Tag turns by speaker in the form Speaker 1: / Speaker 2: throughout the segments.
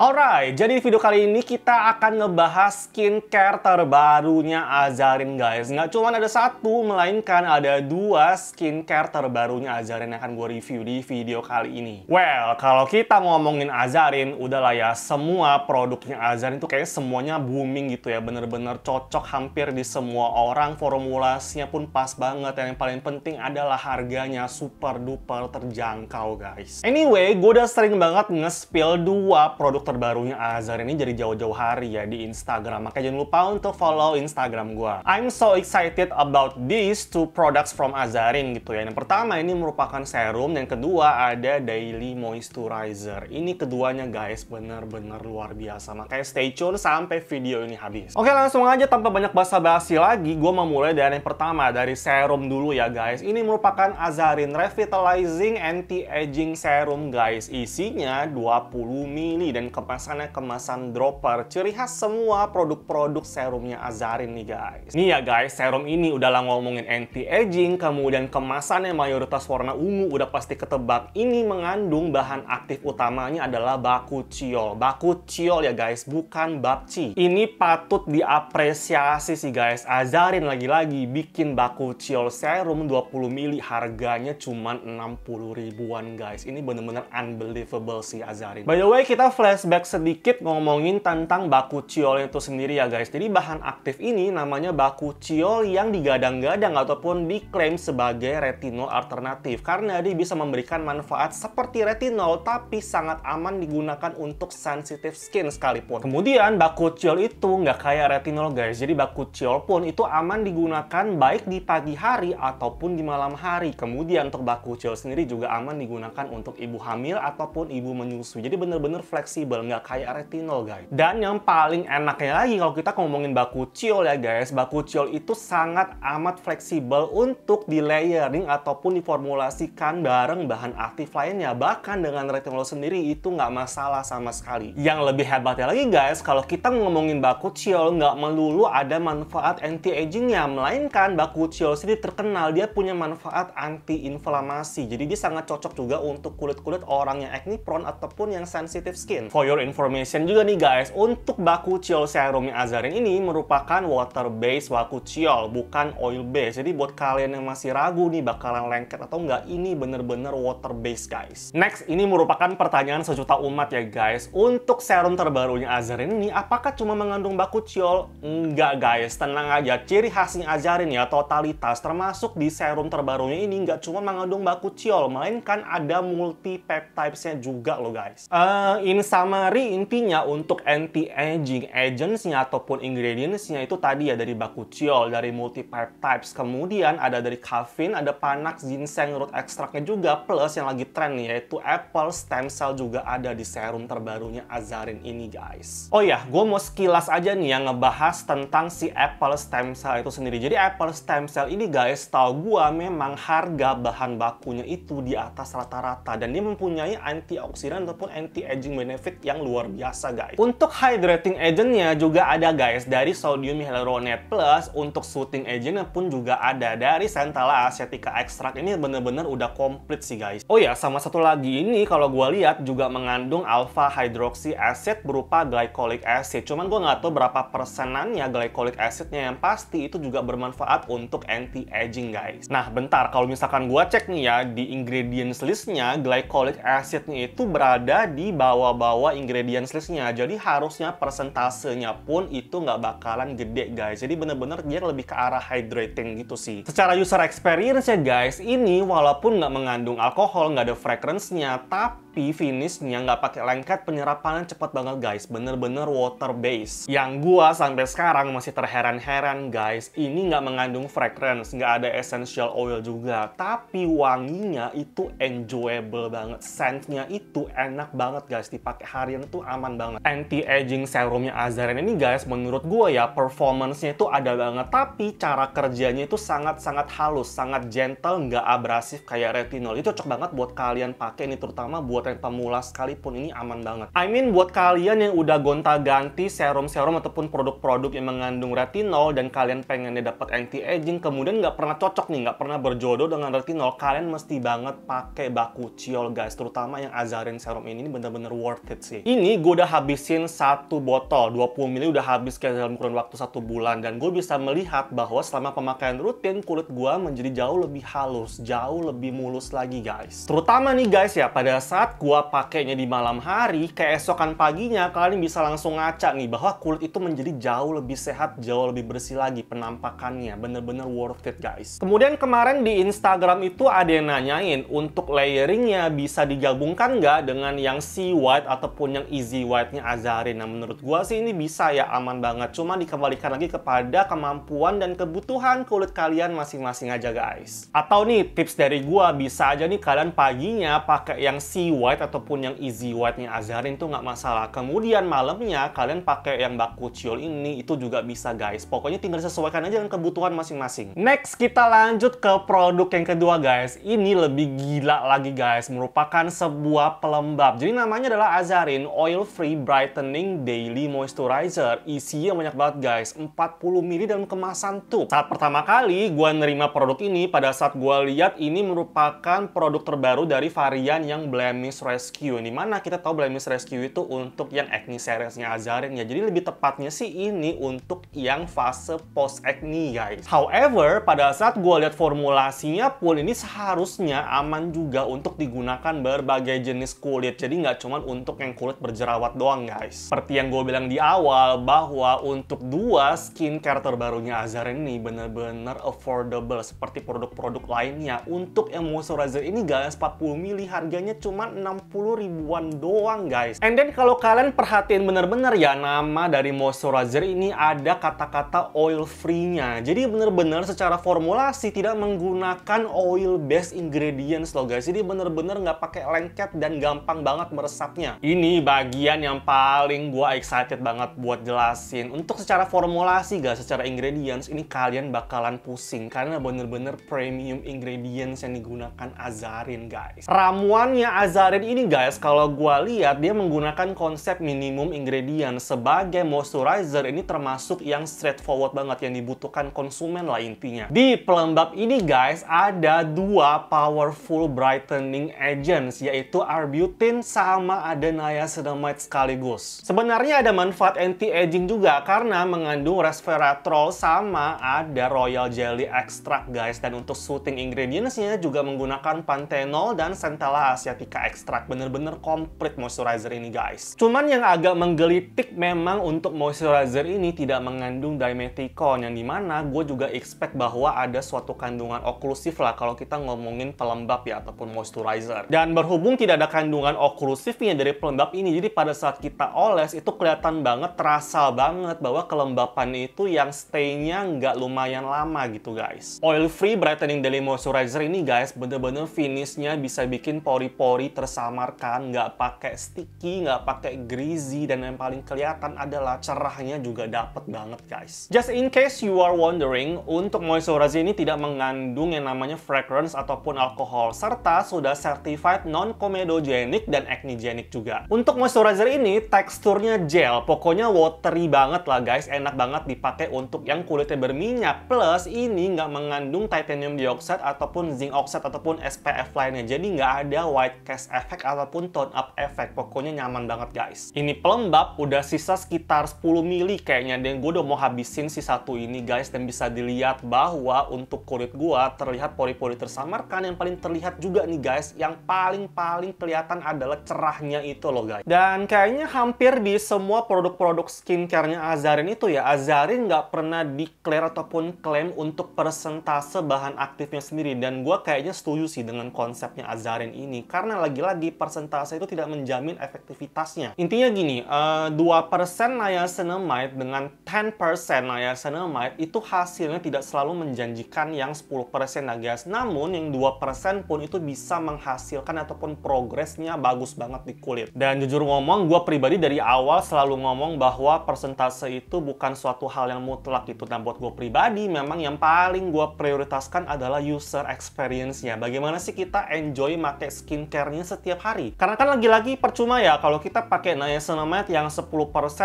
Speaker 1: Alright, jadi di video kali ini kita akan ngebahas skincare terbarunya Azarin guys. Nggak cuma ada satu, melainkan ada dua skincare terbarunya Azarin yang akan gue review di video kali ini. Well, kalau kita ngomongin Azarin, udahlah ya semua produknya Azarin itu kayaknya semuanya booming gitu ya. Bener-bener cocok hampir di semua orang, formulasinya pun pas banget. yang paling penting adalah harganya super duper terjangkau guys. Anyway, gue udah sering banget nge-spill dua produk terbarunya Azhar ini jadi jauh-jauh hari ya di Instagram. Makanya jangan lupa untuk follow Instagram gue. I'm so excited about these two products from Azarin gitu ya. Yang pertama ini merupakan serum, yang kedua ada daily moisturizer. Ini keduanya guys bener-bener luar biasa. Makanya stay tune sampai video ini habis. Oke, langsung aja tanpa banyak basa-basi lagi, gue mau mulai dari yang pertama dari serum dulu ya guys. Ini merupakan Azarin Revitalizing Anti-Aging Serum guys. Isinya 20 ml dan kemasannya kemasan dropper. Ciri khas semua produk-produk serumnya Azarin nih guys. Nih ya guys, serum ini udah lah ngomongin anti-aging, kemudian kemasannya mayoritas warna ungu udah pasti ketebak. Ini mengandung bahan aktif utamanya adalah bakuchiol. Bakuchiol ya guys, bukan babci. Ini patut diapresiasi sih guys. Azarin lagi-lagi bikin bakuchiol serum 20 mili harganya cuman 60 ribuan guys. Ini bener-bener unbelievable sih Azarin. By the way, kita flash flashback sedikit ngomongin tentang baku ciol itu sendiri ya guys. Jadi bahan aktif ini namanya baku ciol yang digadang-gadang ataupun diklaim sebagai retinol alternatif karena dia bisa memberikan manfaat seperti retinol tapi sangat aman digunakan untuk sensitive skin sekalipun. Kemudian baku ciol itu nggak kayak retinol guys. Jadi baku ciol pun itu aman digunakan baik di pagi hari ataupun di malam hari. Kemudian untuk baku ciol sendiri juga aman digunakan untuk ibu hamil ataupun ibu menyusui. Jadi bener-bener fleksibel tebel, nggak kayak retinol guys. Dan yang paling enaknya lagi kalau kita ngomongin bakuchiol ya guys, bakuchiol itu sangat amat fleksibel untuk di layering ataupun diformulasikan bareng bahan aktif lainnya. Bahkan dengan retinol sendiri itu nggak masalah sama sekali. Yang lebih hebatnya lagi guys, kalau kita ngomongin bakuchiol nggak melulu ada manfaat anti-agingnya, melainkan bakuchiol sendiri terkenal dia punya manfaat anti-inflamasi. Jadi dia sangat cocok juga untuk kulit-kulit orang yang acne prone ataupun yang sensitive skin for your information juga nih guys, untuk baku ciol serumnya Azarin ini merupakan water base baku ciol, bukan oil base Jadi buat kalian yang masih ragu nih bakalan lengket atau enggak, ini bener-bener water base guys. Next, ini merupakan pertanyaan sejuta umat ya guys. Untuk serum terbarunya Azarin ini, apakah cuma mengandung baku ciol? Enggak guys, tenang aja. Ciri khasnya Azarin ya, totalitas termasuk di serum terbarunya ini enggak cuma mengandung baku ciol, melainkan ada multi-peptides-nya juga loh guys. Uh, in some summary intinya untuk anti-aging agentsnya ataupun ingredientsnya itu tadi ya dari baku bakuchiol, dari multi types, kemudian ada dari kafein, ada panax ginseng, root extractnya juga, plus yang lagi tren nih yaitu apple stem cell juga ada di serum terbarunya Azarin ini guys. Oh ya, gue mau sekilas aja nih yang ngebahas tentang si apple stem cell itu sendiri. Jadi apple stem cell ini guys, tau gue memang harga bahan bakunya itu di atas rata-rata dan dia mempunyai antioksidan ataupun anti-aging benefit yang luar biasa guys. Untuk hydrating agentnya juga ada guys dari sodium hyaluronate plus, untuk soothing agentnya pun juga ada dari Centella asiatica extract ini bener-bener udah komplit sih guys. Oh ya sama satu lagi ini kalau gue lihat juga mengandung alpha hydroxy acid berupa glycolic acid. Cuman gue nggak tahu berapa persenannya glycolic acidnya yang pasti itu juga bermanfaat untuk anti aging guys. Nah bentar kalau misalkan gue cek nih ya di ingredients listnya glycolic acidnya itu berada di bawah-bawah dua ingredients listnya. Jadi harusnya persentasenya pun itu nggak bakalan gede guys. Jadi bener-bener dia lebih ke arah hydrating gitu sih. Secara user experience ya guys, ini walaupun nggak mengandung alkohol, nggak ada fragrance-nya, tapi tapi finishnya nggak pakai lengket penyerapannya cepat banget guys bener-bener water base. yang gua sampai sekarang masih terheran-heran guys ini nggak mengandung fragrance nggak ada essential oil juga tapi wanginya itu enjoyable banget scentnya itu enak banget guys dipakai harian tuh aman banget anti-aging serumnya Azaren ini guys menurut gua ya performancenya nya itu ada banget tapi cara kerjanya itu sangat-sangat halus sangat gentle nggak abrasif kayak retinol itu cocok banget buat kalian pakai ini terutama buat buat yang pemula sekalipun ini aman banget. I mean buat kalian yang udah gonta-ganti serum-serum ataupun produk-produk yang mengandung retinol dan kalian pengennya dapat anti aging kemudian nggak pernah cocok nih, nggak pernah berjodoh dengan retinol, kalian mesti banget pakai baku ciol guys, terutama yang Azarin serum ini, ini bener-bener worth it sih. Ini gue udah habisin satu botol, 20 ml udah habis kayak dalam kurun waktu satu bulan dan gue bisa melihat bahwa selama pemakaian rutin kulit gue menjadi jauh lebih halus, jauh lebih mulus lagi guys. Terutama nih guys ya, pada saat gua pakainya di malam hari, keesokan paginya kalian bisa langsung ngaca nih bahwa kulit itu menjadi jauh lebih sehat, jauh lebih bersih lagi penampakannya. Bener-bener worth it guys. Kemudian kemarin di Instagram itu ada yang nanyain untuk layeringnya bisa digabungkan nggak dengan yang sea white ataupun yang easy white-nya Azarin. Nah menurut gua sih ini bisa ya aman banget. Cuma dikembalikan lagi kepada kemampuan dan kebutuhan kulit kalian masing-masing aja guys. Atau nih tips dari gua bisa aja nih kalian paginya pakai yang sea white ataupun yang easy white-nya Azharin tuh nggak masalah. Kemudian malamnya kalian pakai yang bakuchiol ini itu juga bisa guys. Pokoknya tinggal sesuaikan aja dengan kebutuhan masing-masing. Next kita lanjut ke produk yang kedua guys. Ini lebih gila lagi guys. Merupakan sebuah pelembab. Jadi namanya adalah Azharin Oil Free Brightening Daily Moisturizer. Isinya banyak banget guys. 40 ml dalam kemasan tuh. Saat pertama kali gue nerima produk ini pada saat gue lihat ini merupakan produk terbaru dari varian yang blending Rescue di mana kita tahu Blameless Rescue itu untuk yang acne seriesnya Azarin ya. Jadi lebih tepatnya sih ini untuk yang fase post acne guys. However, pada saat gue lihat formulasinya pun ini seharusnya aman juga untuk digunakan berbagai jenis kulit. Jadi nggak cuma untuk yang kulit berjerawat doang guys. Seperti yang gue bilang di awal bahwa untuk dua care terbarunya Azarin ini bener-bener affordable seperti produk-produk lainnya. Untuk yang moisturizer ini guys 40 mili harganya cuma 60 ribuan doang guys. And then kalau kalian perhatiin bener-bener ya nama dari moisturizer ini ada kata-kata oil free-nya. Jadi bener-bener secara formulasi tidak menggunakan oil based ingredients loh guys. Jadi bener-bener nggak pakai lengket dan gampang banget meresapnya. Ini bagian yang paling gua excited banget buat jelasin. Untuk secara formulasi guys, secara ingredients ini kalian bakalan pusing karena bener-bener premium ingredients yang digunakan Azarin guys. Ramuannya Azarin Kemarin ini guys, kalau gua lihat dia menggunakan konsep minimum ingredient sebagai moisturizer ini termasuk yang straightforward banget yang dibutuhkan konsumen lah intinya. Di pelembab ini guys, ada dua powerful brightening agents yaitu arbutin sama ada niacinamide sekaligus. Sebenarnya ada manfaat anti-aging juga karena mengandung resveratrol sama ada royal jelly extract guys dan untuk soothing ingredientsnya juga menggunakan panthenol dan centella asiatica extract ekstrak. Bener-bener komplit moisturizer ini guys. Cuman yang agak menggelitik memang untuk moisturizer ini tidak mengandung dimeticon. Yang dimana gue juga expect bahwa ada suatu kandungan oklusif lah kalau kita ngomongin pelembab ya ataupun moisturizer. Dan berhubung tidak ada kandungan oklusifnya dari pelembab ini, jadi pada saat kita oles itu kelihatan banget, terasa banget bahwa kelembapan itu yang stay-nya nggak lumayan lama gitu guys. Oil Free Brightening Daily Moisturizer ini guys bener-bener finishnya bisa bikin pori-pori tersamarkan, nggak pakai sticky, nggak pakai greasy, dan yang paling kelihatan adalah cerahnya juga dapet banget guys. Just in case you are wondering, untuk moisturizer ini tidak mengandung yang namanya fragrance ataupun alkohol, serta sudah certified non-comedogenic dan acnegenic juga. Untuk moisturizer ini, teksturnya gel, pokoknya watery banget lah guys, enak banget dipakai untuk yang kulitnya berminyak, plus ini nggak mengandung titanium dioxide ataupun zinc oxide ataupun SPF lainnya, jadi nggak ada white cast efek ataupun tone up efek. Pokoknya nyaman banget guys. Ini pelembab udah sisa sekitar 10 mili kayaknya dan gue udah mau habisin si satu ini guys dan bisa dilihat bahwa untuk kulit gue terlihat pori-pori tersamarkan yang paling terlihat juga nih guys yang paling-paling kelihatan adalah cerahnya itu loh guys. Dan kayaknya hampir di semua produk-produk skincare-nya Azarin itu ya Azarin nggak pernah declare ataupun klaim untuk persentase bahan aktifnya sendiri dan gue kayaknya setuju sih dengan konsepnya Azarin ini karena lagi lagi persentase itu tidak menjamin efektivitasnya. Intinya gini, eh, dua persen niacinamide dengan 10% niacinamide itu hasilnya tidak selalu menjanjikan yang 10% ya nah, guys. Namun yang dua persen pun itu bisa menghasilkan ataupun progresnya bagus banget di kulit. Dan jujur ngomong, gue pribadi dari awal selalu ngomong bahwa persentase itu bukan suatu hal yang mutlak itu. Dan buat gue pribadi, memang yang paling gue prioritaskan adalah user experience-nya. Bagaimana sih kita enjoy make skincare-nya setiap hari. Karena kan lagi-lagi percuma ya kalau kita pakai niacinamide yang 10%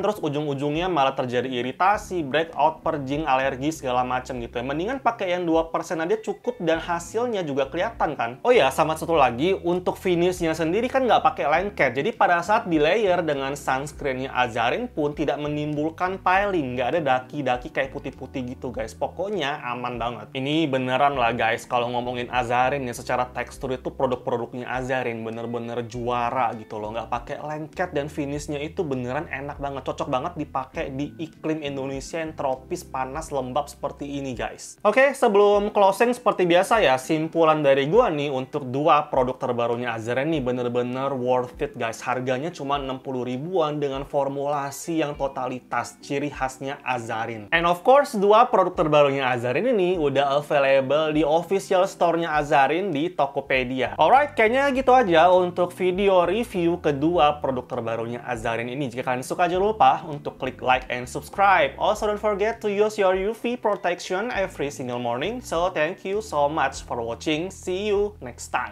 Speaker 1: terus ujung-ujungnya malah terjadi iritasi, breakout, purging, alergi segala macam gitu ya. Mendingan pakai yang 2% aja cukup dan hasilnya juga kelihatan kan. Oh ya, sama satu lagi untuk finishnya sendiri kan nggak pakai lengket. Jadi pada saat di layer dengan sunscreennya Azarin pun tidak menimbulkan piling, nggak ada daki-daki kayak putih-putih gitu guys. Pokoknya aman banget. Ini beneran lah guys kalau ngomongin Azarin ya secara tekstur itu produk-produknya Azarin bener-bener juara gitu loh nggak pakai lengket dan finishnya itu beneran enak banget cocok banget dipakai di iklim Indonesia yang tropis panas lembab seperti ini guys oke okay, sebelum closing seperti biasa ya simpulan dari gua nih untuk dua produk terbarunya Azeren nih bener-bener worth it guys harganya cuma 60 ribuan dengan formulasi yang totalitas ciri khasnya Azarin and of course dua produk terbarunya Azarin ini udah available di official store-nya Azarin di Tokopedia alright kayaknya gitu aja Ya untuk video review kedua produk terbarunya Azarin ini. Jika kalian suka jangan lupa untuk klik like and subscribe. Also don't forget to use your UV protection every single morning. So thank you so much for watching. See you next time.